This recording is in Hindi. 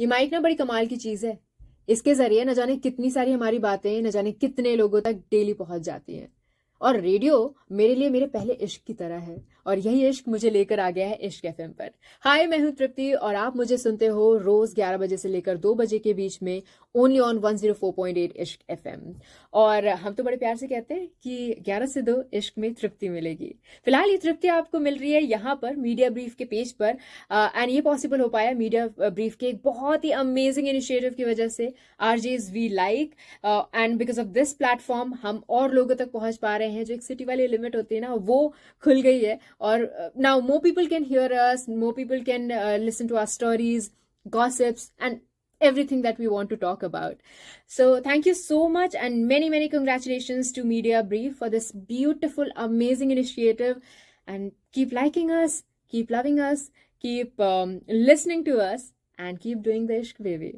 ये माइक ना बड़ी कमाल की चीज है इसके जरिए न जाने कितनी सारी हमारी बातें न जाने कितने लोगों तक डेली पहुंच जाती हैं और रेडियो मेरे लिए मेरे पहले इश्क की तरह है और यही इश्क मुझे लेकर आ गया है इश्क एफ पर हाय मैं हूं तृप्ति और आप मुझे सुनते हो रोज 11 बजे से लेकर 2 बजे के बीच में ओनली ऑन 104.8 इश्क एफ और हम तो बड़े प्यार से कहते हैं कि 11 से 2 इश्क में तृप्ति मिलेगी फिलहाल ये तृप्ति आपको मिल रही है यहाँ पर मीडिया ब्रीफ के पेज पर एंड ये पॉसिबल हो पाया मीडिया ब्रीफ के एक बहुत ही अमेजिंग इनिशिएटिव की वजह से are we like and because of this platform हम और लोगों तक पहुंच पा रहे रहे हैं जो एक सिटी वाली लिमिट होती है ना वो खुल गई है और now more people can hear us more people can listen to our stories gossips and everything that we want to talk about. So thank you so much and many, many congratulations to Media Brief for this beautiful, amazing initiative. And keep liking us, keep loving us, keep um, listening to us and keep doing the Ishq Baby.